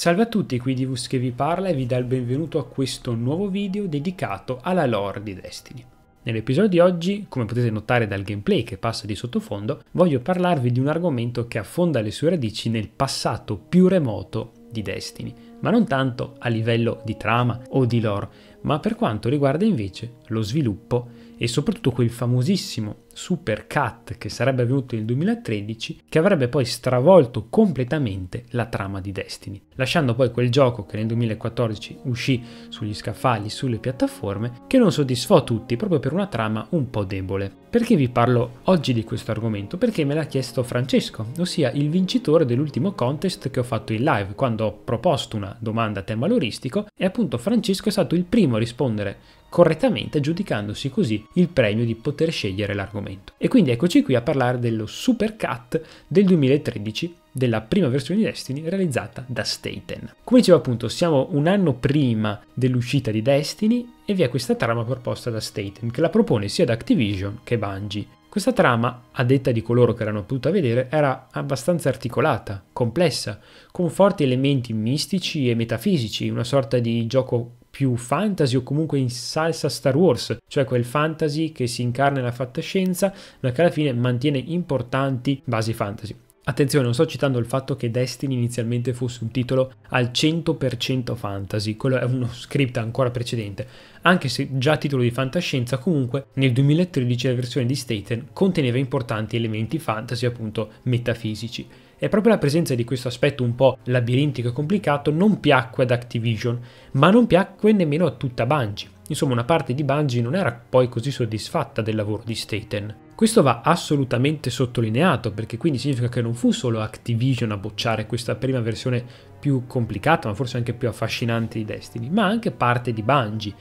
Salve a tutti, qui Divus che vi parla e vi dà il benvenuto a questo nuovo video dedicato alla lore di Destiny. Nell'episodio di oggi, come potete notare dal gameplay che passa di sottofondo, voglio parlarvi di un argomento che affonda le sue radici nel passato più remoto di Destiny, ma non tanto a livello di trama o di lore, ma per quanto riguarda invece lo sviluppo e soprattutto quel famosissimo super cut che sarebbe avvenuto nel 2013 che avrebbe poi stravolto completamente la trama di Destiny, lasciando poi quel gioco che nel 2014 uscì sugli scaffali, sulle piattaforme, che non soddisfò tutti proprio per una trama un po' debole. Perché vi parlo oggi di questo argomento? Perché me l'ha chiesto Francesco, ossia il vincitore dell'ultimo contest che ho fatto in live, quando ho proposto una domanda a tema loristico e appunto Francesco è stato il primo a rispondere correttamente aggiudicandosi così il premio di poter scegliere l'argomento. E quindi eccoci qui a parlare dello Supercut del 2013 della prima versione di Destiny realizzata da Staten. Come dicevo appunto, siamo un anno prima dell'uscita di Destiny e vi è questa trama proposta da Staten che la propone sia da Activision che Bungie. Questa trama, a detta di coloro che l'hanno potuta vedere, era abbastanza articolata, complessa, con forti elementi mistici e metafisici, una sorta di gioco più fantasy o comunque in salsa Star Wars, cioè quel fantasy che si incarna nella fantascienza ma che alla fine mantiene importanti basi fantasy. Attenzione, non sto citando il fatto che Destiny inizialmente fosse un titolo al 100% fantasy, quello è uno script ancora precedente, anche se già titolo di fantascienza, comunque nel 2013 la versione di Staten conteneva importanti elementi fantasy appunto metafisici. E proprio la presenza di questo aspetto un po' labirintico e complicato non piacque ad Activision, ma non piacque nemmeno a tutta Bungie. Insomma, una parte di Bungie non era poi così soddisfatta del lavoro di Staten. Questo va assolutamente sottolineato, perché quindi significa che non fu solo Activision a bocciare questa prima versione più complicata, ma forse anche più affascinante di Destiny, ma anche parte di Bungie,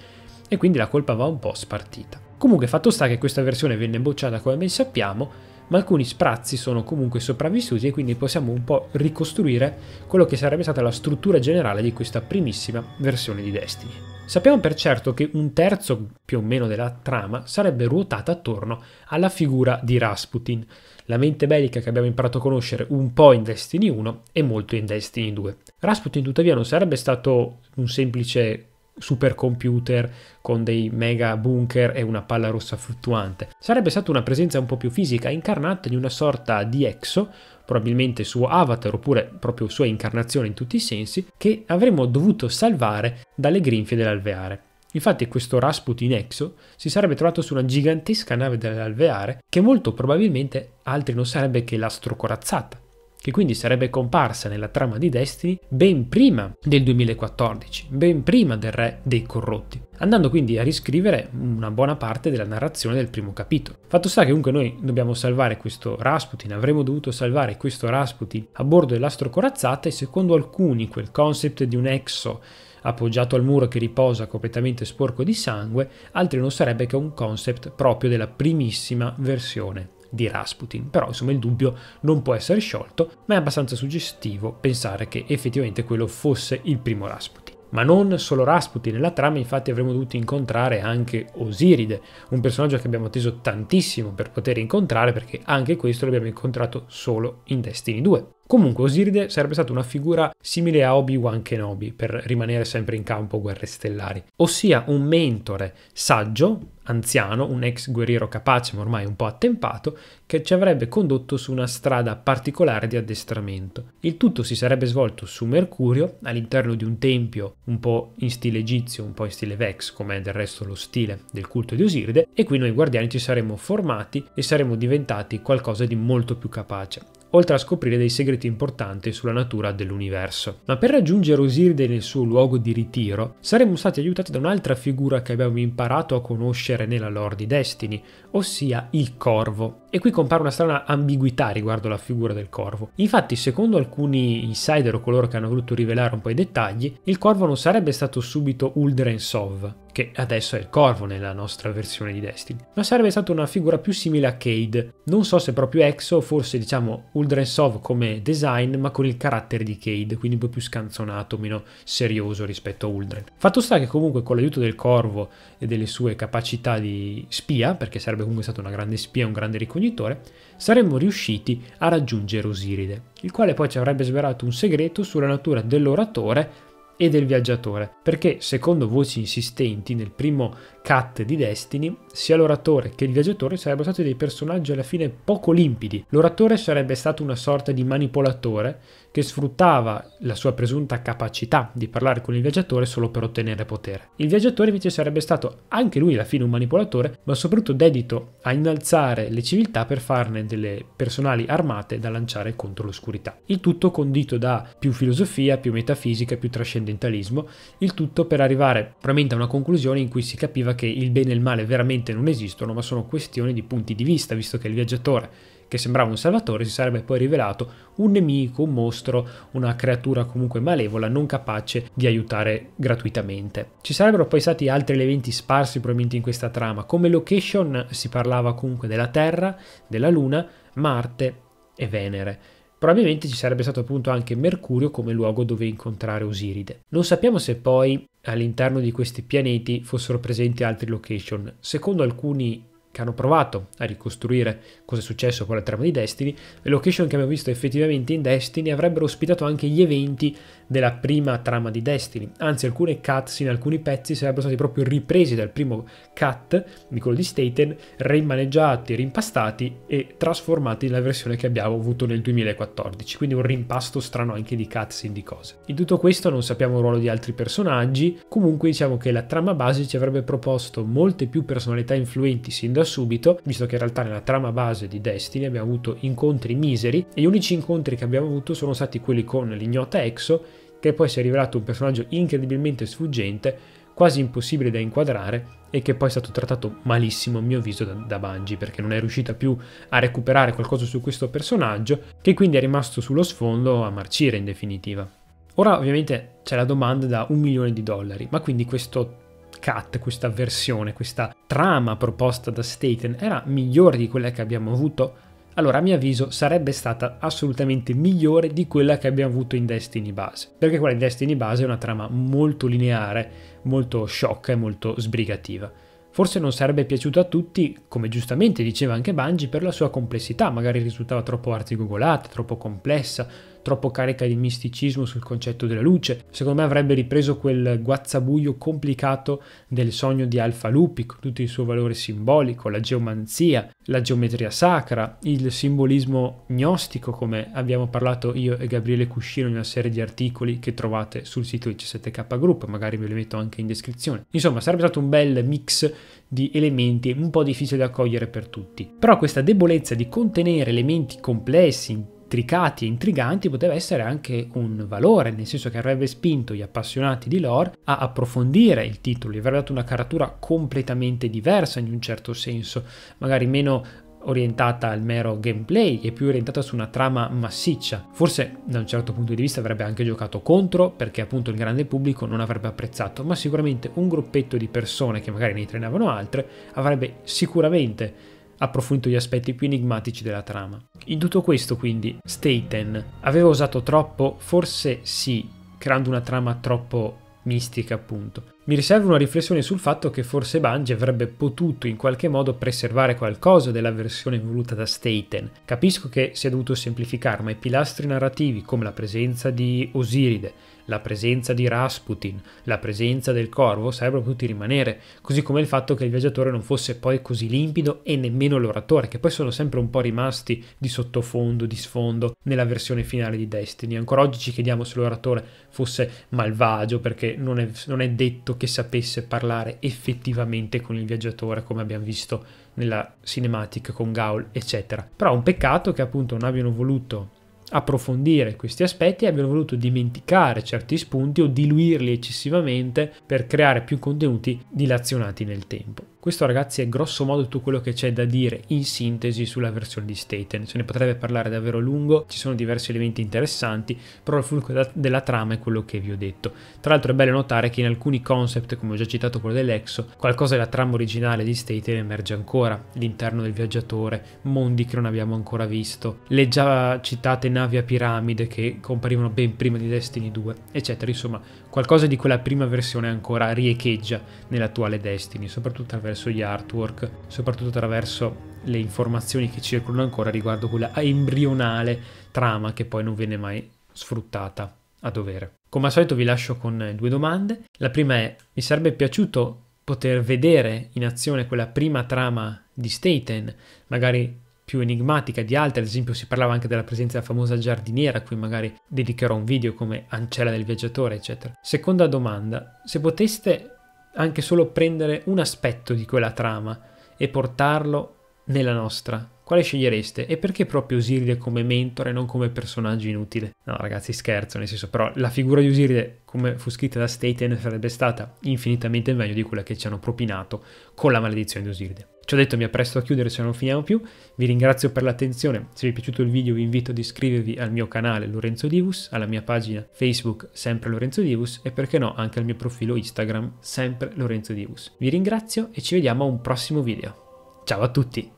e quindi la colpa va un po' spartita. Comunque fatto sta che questa versione venne bocciata come ben sappiamo, ma alcuni sprazzi sono comunque sopravvissuti e quindi possiamo un po' ricostruire quello che sarebbe stata la struttura generale di questa primissima versione di Destiny. Sappiamo per certo che un terzo più o meno della trama sarebbe ruotata attorno alla figura di Rasputin, la mente bellica che abbiamo imparato a conoscere un po' in Destiny 1 e molto in Destiny 2. Rasputin tuttavia non sarebbe stato un semplice supercomputer con dei mega bunker e una palla rossa fluttuante. Sarebbe stata una presenza un po' più fisica, incarnata di una sorta di exo, probabilmente suo avatar oppure proprio sua incarnazione in tutti i sensi, che avremmo dovuto salvare dalle grinfie dell'alveare. Infatti questo Rasputin Exo si sarebbe trovato su una gigantesca nave dell'alveare che molto probabilmente altri non sarebbe che l'astro corazzata che quindi sarebbe comparsa nella trama di Destiny ben prima del 2014, ben prima del Re dei Corrotti, andando quindi a riscrivere una buona parte della narrazione del primo capitolo. Fatto sta che comunque noi dobbiamo salvare questo Rasputin, avremmo dovuto salvare questo Rasputin a bordo dell'astro corazzata e secondo alcuni quel concept di un exo appoggiato al muro che riposa completamente sporco di sangue, altri non sarebbe che un concept proprio della primissima versione di Rasputin, però insomma il dubbio non può essere sciolto, ma è abbastanza suggestivo pensare che effettivamente quello fosse il primo Rasputin. Ma non solo Rasputin, nella trama infatti avremmo dovuto incontrare anche Osiride, un personaggio che abbiamo atteso tantissimo per poter incontrare perché anche questo l'abbiamo incontrato solo in Destiny 2. Comunque Osiride sarebbe stata una figura simile a Obi-Wan Kenobi, per rimanere sempre in campo guerre stellari, ossia un mentore saggio, anziano, un ex guerriero capace ma ormai un po' attempato, che ci avrebbe condotto su una strada particolare di addestramento. Il tutto si sarebbe svolto su Mercurio, all'interno di un tempio un po' in stile egizio, un po' in stile Vex, come del resto lo stile del culto di Osiride, e qui noi guardiani ci saremmo formati e saremmo diventati qualcosa di molto più capace oltre a scoprire dei segreti importanti sulla natura dell'universo. Ma per raggiungere Osiride nel suo luogo di ritiro, saremmo stati aiutati da un'altra figura che abbiamo imparato a conoscere nella lore di Destiny, ossia il Corvo. E qui compare una strana ambiguità riguardo la figura del corvo. Infatti, secondo alcuni insider o coloro che hanno voluto rivelare un po' i dettagli, il corvo non sarebbe stato subito Uldrensov, che adesso è il corvo nella nostra versione di Destiny, ma sarebbe stata una figura più simile a Cade. Non so se proprio Exo, forse diciamo Uldrensov come design, ma con il carattere di Cade, quindi un po' più scanzonato, meno serioso rispetto a Uldren. Fatto sta che comunque con l'aiuto del corvo e delle sue capacità di spia, perché sarebbe comunque stata una grande spia, un grande riconoscimento, incognitore, saremmo riusciti a raggiungere Osiride, il quale poi ci avrebbe svelato un segreto sulla natura dell'oratore e del viaggiatore, perché secondo voci insistenti nel primo Cat di Destiny, sia l'oratore che il viaggiatore sarebbero stati dei personaggi alla fine poco limpidi. L'oratore sarebbe stato una sorta di manipolatore che sfruttava la sua presunta capacità di parlare con il viaggiatore solo per ottenere potere. Il viaggiatore invece sarebbe stato anche lui alla fine un manipolatore, ma soprattutto dedito a innalzare le civiltà per farne delle personali armate da lanciare contro l'oscurità. Il tutto condito da più filosofia, più metafisica, più trascendentalismo, il tutto per arrivare veramente a una conclusione in cui si capiva che il bene e il male veramente non esistono, ma sono questioni di punti di vista, visto che il viaggiatore che sembrava un salvatore si sarebbe poi rivelato un nemico, un mostro, una creatura comunque malevola non capace di aiutare gratuitamente. Ci sarebbero poi stati altri elementi sparsi probabilmente in questa trama, come location si parlava comunque della Terra, della Luna, Marte e Venere Probabilmente ci sarebbe stato appunto anche Mercurio come luogo dove incontrare Osiride. Non sappiamo se poi all'interno di questi pianeti fossero presenti altre location. Secondo alcuni che hanno provato a ricostruire cosa è successo con la trama di Destiny, le location che abbiamo visto effettivamente in Destiny avrebbero ospitato anche gli eventi della prima trama di Destiny, anzi alcune cutscene, alcuni pezzi sarebbero stati proprio ripresi dal primo cut di quello di Staten, rimaneggiati, rimpastati e trasformati nella versione che abbiamo avuto nel 2014, quindi un rimpasto strano anche di cutscene di cose. In tutto questo non sappiamo il ruolo di altri personaggi, comunque diciamo che la trama base ci avrebbe proposto molte più personalità influenti sin da subito, visto che in realtà nella trama base di Destiny abbiamo avuto incontri miseri e gli unici incontri che abbiamo avuto sono stati quelli con l'ignota Exo, che poi si è rivelato un personaggio incredibilmente sfuggente, quasi impossibile da inquadrare e che poi è stato trattato malissimo a mio avviso da, da Bungie perché non è riuscita più a recuperare qualcosa su questo personaggio che quindi è rimasto sullo sfondo a marcire in definitiva. Ora ovviamente c'è la domanda da un milione di dollari, ma quindi questo Cat, questa versione, questa trama proposta da Staten era migliore di quella che abbiamo avuto? Allora, a mio avviso, sarebbe stata assolutamente migliore di quella che abbiamo avuto in Destiny Base, perché quella in Destiny Base è una trama molto lineare, molto sciocca e molto sbrigativa. Forse non sarebbe piaciuto a tutti, come giustamente diceva anche Bungie, per la sua complessità, magari risultava troppo arzigogolata, troppo complessa, troppo carica di misticismo sul concetto della luce. Secondo me avrebbe ripreso quel guazzabuio complicato del sogno di Alfa Lupi, con tutto il suo valore simbolico, la geomanzia, la geometria sacra, il simbolismo gnostico, come abbiamo parlato io e Gabriele Cuscino in una serie di articoli che trovate sul sito IC7K Group, magari ve li metto anche in descrizione. Insomma, sarebbe stato un bel mix di elementi un po' difficile da cogliere per tutti. Però questa debolezza di contenere elementi complessi, intricati e intriganti poteva essere anche un valore, nel senso che avrebbe spinto gli appassionati di lore a approfondire il titolo, gli avrebbe dato una caratura completamente diversa in un certo senso, magari meno orientata al mero gameplay e più orientata su una trama massiccia. Forse da un certo punto di vista avrebbe anche giocato contro perché appunto il grande pubblico non avrebbe apprezzato, ma sicuramente un gruppetto di persone che magari ne trainavano altre avrebbe sicuramente approfondito gli aspetti più enigmatici della trama. In tutto questo, quindi, Staten aveva usato troppo? Forse sì, creando una trama troppo mistica, appunto. Mi riservo una riflessione sul fatto che forse Bungie avrebbe potuto in qualche modo preservare qualcosa della versione voluta da Staten. Capisco che si è dovuto semplificare, ma i pilastri narrativi come la presenza di Osiride, la presenza di Rasputin, la presenza del corvo sarebbero potuti rimanere, così come il fatto che il viaggiatore non fosse poi così limpido e nemmeno l'oratore, che poi sono sempre un po' rimasti di sottofondo, di sfondo nella versione finale di Destiny. Ancora oggi ci chiediamo se l'oratore fosse malvagio, perché non è, non è detto che sapesse parlare effettivamente con il viaggiatore come abbiamo visto nella cinematic con Gaul eccetera però un peccato che appunto non abbiano voluto approfondire questi aspetti e abbiano voluto dimenticare certi spunti o diluirli eccessivamente per creare più contenuti dilazionati nel tempo questo ragazzi è grosso modo tutto quello che c'è da dire in sintesi sulla versione di Staten, se ne potrebbe parlare davvero a lungo, ci sono diversi elementi interessanti, però il fulcro della trama è quello che vi ho detto. Tra l'altro è bello notare che in alcuni concept, come ho già citato quello dell'Exo, qualcosa della trama originale di Staten emerge ancora, l'interno del viaggiatore, mondi che non abbiamo ancora visto, le già citate navi a piramide che comparivano ben prima di Destiny 2, eccetera, insomma qualcosa di quella prima versione ancora riecheggia nell'attuale Destiny, soprattutto attraverso attraverso gli artwork, soprattutto attraverso le informazioni che circolano ancora riguardo quella embrionale trama che poi non viene mai sfruttata a dovere. Come al solito vi lascio con eh, due domande. La prima è, mi sarebbe piaciuto poter vedere in azione quella prima trama di Staten, magari più enigmatica di altre, ad esempio si parlava anche della presenza della famosa giardiniera, a cui magari dedicherò un video come Ancella del viaggiatore, eccetera. Seconda domanda, se poteste anche solo prendere un aspetto di quella trama e portarlo nella nostra, quale scegliereste e perché proprio Osiride come mentore e non come personaggio inutile? No ragazzi scherzo, nel senso però la figura di Osiride come fu scritta da Staten sarebbe stata infinitamente meglio di quella che ci hanno propinato con la maledizione di Osiride. Ci ho detto mi appresto a chiudere se non finiamo più, vi ringrazio per l'attenzione, se vi è piaciuto il video vi invito ad iscrivervi al mio canale Lorenzo Divus, alla mia pagina Facebook sempre Lorenzo Divus e perché no anche al mio profilo Instagram sempre Lorenzo Divus. Vi ringrazio e ci vediamo a un prossimo video. Ciao a tutti!